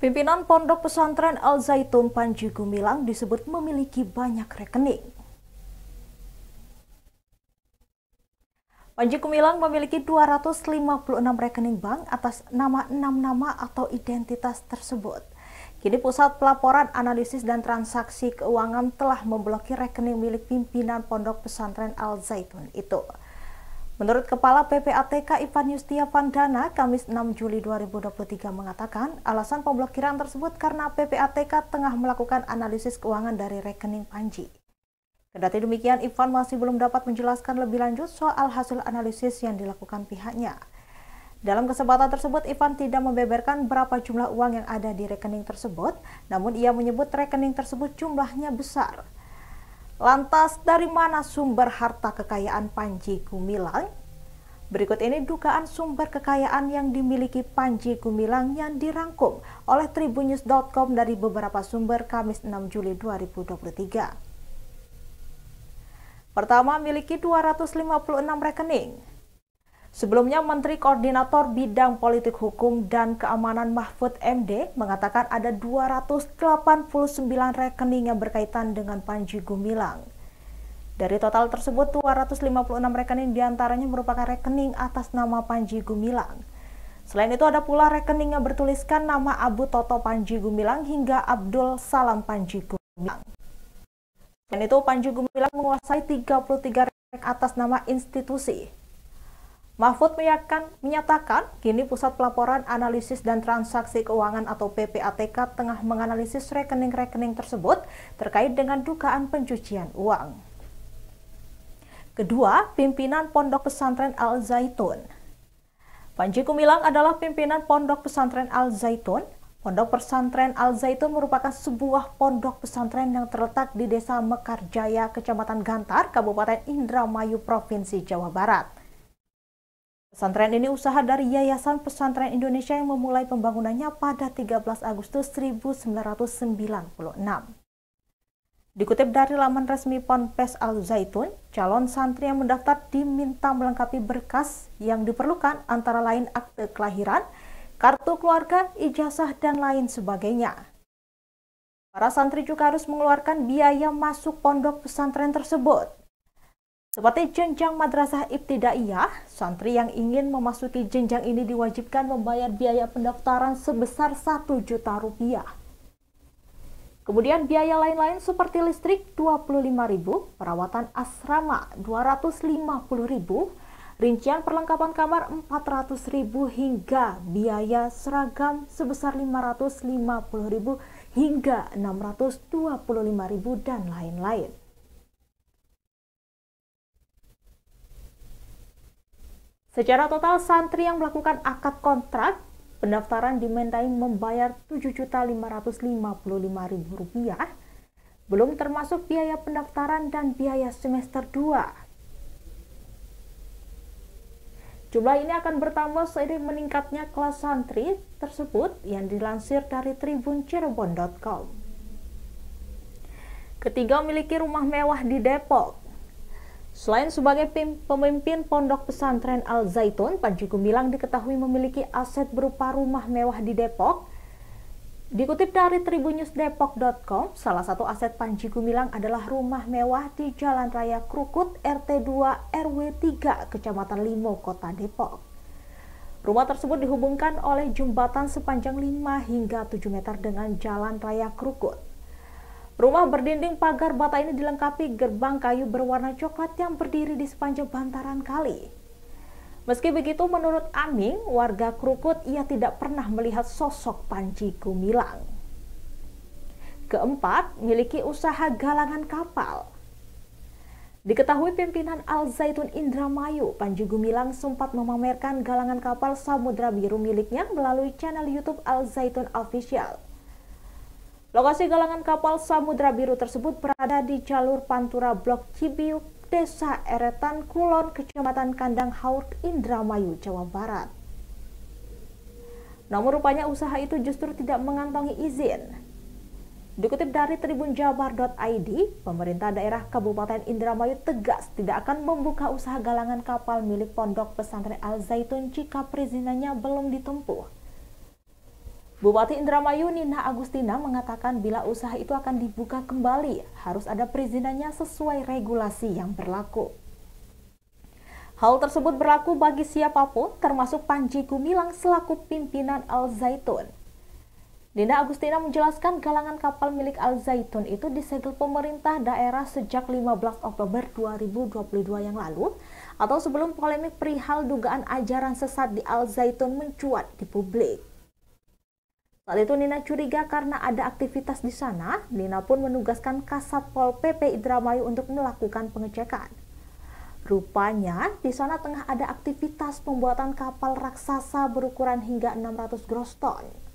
Pimpinan Pondok Pesantren Al Zaitun Panji Gumilang disebut memiliki banyak rekening. Panji Gumilang memiliki 256 rekening bank atas nama enam nama atau identitas tersebut. Kini Pusat Pelaporan Analisis dan Transaksi Keuangan telah memblokir rekening milik pimpinan Pondok Pesantren Al Zaitun itu. Menurut Kepala PPATK Ivan Yustia Vandana, Kamis 6 Juli 2023 mengatakan alasan pemblokiran tersebut karena PPATK tengah melakukan analisis keuangan dari rekening Panji. Kendati demikian, Ivan masih belum dapat menjelaskan lebih lanjut soal hasil analisis yang dilakukan pihaknya. Dalam kesempatan tersebut, Ivan tidak membeberkan berapa jumlah uang yang ada di rekening tersebut, namun ia menyebut rekening tersebut jumlahnya besar. Lantas dari mana sumber harta kekayaan Panji Gumilang? Berikut ini dugaan sumber kekayaan yang dimiliki Panji Gumilang yang dirangkum oleh tribunnews.com dari beberapa sumber Kamis 6 Juli 2023. Pertama, miliki 256 rekening. Sebelumnya, Menteri Koordinator Bidang Politik Hukum dan Keamanan Mahfud MD mengatakan ada 289 rekening yang berkaitan dengan Panji Gumilang. Dari total tersebut, 256 rekening diantaranya merupakan rekening atas nama Panji Gumilang. Selain itu ada pula rekening yang bertuliskan nama Abu Toto Panji Gumilang hingga Abdul Salam Panji Gumilang. Dan itu, Panji Gumilang menguasai 33 rekening atas nama institusi. Mahfud menyatakan, kini Pusat Pelaporan Analisis dan Transaksi Keuangan atau PPATK tengah menganalisis rekening-rekening tersebut terkait dengan dugaan pencucian uang. Kedua, pimpinan Pondok Pesantren Al-Zaitun. Panji kumilang adalah pimpinan Pondok Pesantren Al-Zaitun. Pondok Pesantren Al-Zaitun merupakan sebuah pondok pesantren yang terletak di Desa Mekarjaya, Kecamatan Gantar, Kabupaten Indramayu, Provinsi Jawa Barat. Pesantren ini usaha dari Yayasan Pesantren Indonesia yang memulai pembangunannya pada 13 Agustus 1996. Dikutip dari laman resmi Ponpes Al Zaitun, calon santri yang mendaftar diminta melengkapi berkas yang diperlukan antara lain akte kelahiran, kartu keluarga, ijazah, dan lain sebagainya. Para santri juga harus mengeluarkan biaya masuk pondok pesantren tersebut. Seperti jenjang madrasah ibtidaiyah, santri yang ingin memasuki jenjang ini diwajibkan membayar biaya pendaftaran sebesar 1 juta rupiah. Kemudian biaya lain-lain seperti listrik 25.000, perawatan asrama 250.000, rincian perlengkapan kamar 400.000 hingga biaya seragam sebesar 550.000 hingga 625.000 dan lain-lain. Secara total, santri yang melakukan akad kontrak Pendaftaran dimintai membayar Rp7.555.000, belum termasuk biaya pendaftaran dan biaya semester 2. Jumlah ini akan bertambah seiring meningkatnya kelas santri tersebut yang dilansir dari tribuncirebon.com. Ketiga, memiliki rumah mewah di Depok. Selain sebagai pemimpin pondok pesantren Al Zaitun, Panji Gumilang diketahui memiliki aset berupa rumah mewah di Depok. Dikutip dari tribunnews.depok.com, salah satu aset Panji Gumilang adalah rumah mewah di Jalan Raya Krukut RT 2 RW 3 Kecamatan Limo, Kota Depok. Rumah tersebut dihubungkan oleh jembatan sepanjang 5 hingga 7 meter dengan Jalan Raya Krukut. Rumah berdinding pagar bata ini dilengkapi gerbang kayu berwarna coklat yang berdiri di sepanjang bantaran kali. Meski begitu, menurut Aming, warga Krukut, ia tidak pernah melihat sosok Panji Gumilang. Keempat, miliki usaha galangan kapal. Diketahui pimpinan Al Zaitun Indramayu, Panji Gumilang sempat memamerkan galangan kapal Samudra Biru miliknya melalui channel YouTube Al Zaitun Official. Lokasi galangan kapal Samudra Biru tersebut berada di jalur Pantura Blok Cibiu Desa Eretan Kulon, Kecamatan Kandang Haur, Indramayu, Jawa Barat. Namun rupanya usaha itu justru tidak mengantongi izin. Dikutip dari tribunjabar.id, pemerintah daerah Kabupaten Indramayu tegas tidak akan membuka usaha galangan kapal milik Pondok Pesantren Al Zaitun jika perizinannya belum ditempuh. Bupati Indramayu Nina Agustina mengatakan bila usaha itu akan dibuka kembali, harus ada perizinannya sesuai regulasi yang berlaku. Hal tersebut berlaku bagi siapapun, termasuk Panji Gumilang selaku pimpinan Al Zaitun. Nina Agustina menjelaskan galangan kapal milik Al Zaitun itu disegel pemerintah daerah sejak 15 Oktober 2022 yang lalu atau sebelum polemik perihal dugaan ajaran sesat di Al Zaitun mencuat di publik. Saat itu Nina curiga karena ada aktivitas di sana, Nina pun menugaskan Kasatpol PP Idramayu untuk melakukan pengecekan. Rupanya di sana tengah ada aktivitas pembuatan kapal raksasa berukuran hingga 600 groston. ton.